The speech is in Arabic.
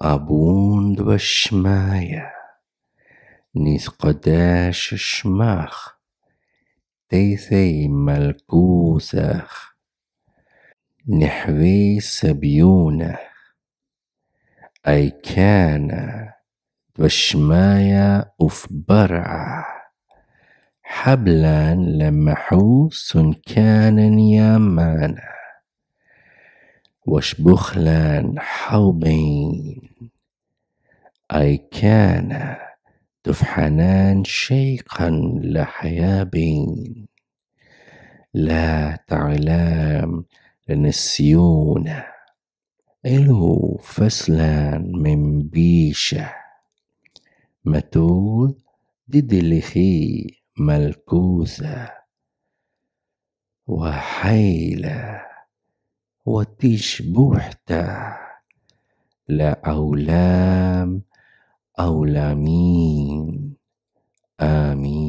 أبوند شمايا نيس قداش شماخ تيثي ملكوسخ نحوي سبيونة أي كان وشمايا أف برعة حبلا لمحوس كان يامانا بخلان حوبين أي كان تفحنان شيقا لحيابين لا تعلام لنسيونا إلو فسلان من بيشة متول ددلخي ملكوثة وحيله وتشبهت لا أولام أولامين آمين